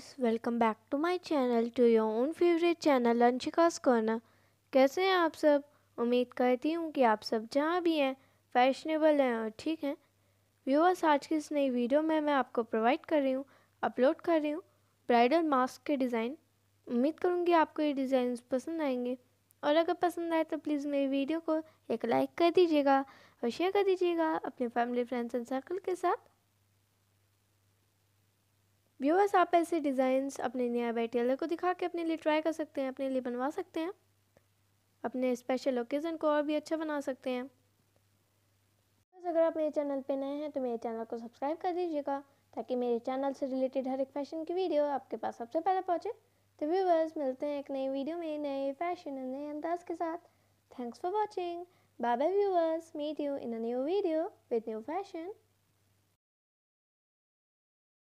guys welcome back to my channel to your own favourite channel लंचिकास corner कैसे हैं आप सब उम्मीद करती हूँ कि आप सब जहाँ भी हैं फैशनेबल हैं और ठीक हैं व्यूअर्स आज की इस नई वीडियो में मैं आपको प्रोवाइड कर रही हूँ अपलोड कर रही हूँ ब्राइडल मास्क के डिज़ाइन उम्मीद करूँगी आपको ये डिज़ाइन पसंद आएंगे और अगर पसंद आए तो प्लीज़ मेरी वीडियो को एक लाइक कर दीजिएगा और शेयर कर दीजिएगा अपने फैमिली फ्रेंड्स एंड सर्कल के साथ व्यूअर्स आप ऐसे डिज़ाइंस अपने नया बाई टेलर को दिखा के अपने लिए ट्राई कर सकते हैं अपने लिए बनवा सकते हैं अपने स्पेशल ओकेज़न को और भी अच्छा बना सकते हैं बस अगर आप मेरे चैनल पे नए हैं तो मेरे चैनल को सब्सक्राइब कर दीजिएगा ताकि मेरे चैनल से रिलेटेड हर एक फैशन की वीडियो आपके पास सबसे पहले पहुँचे तो व्यूवर्स मिलते हैं एक नई वीडियो में नए फैशन और नए अंदाज के साथ thanks for watching bye bye viewers meet you in a new video with new fashion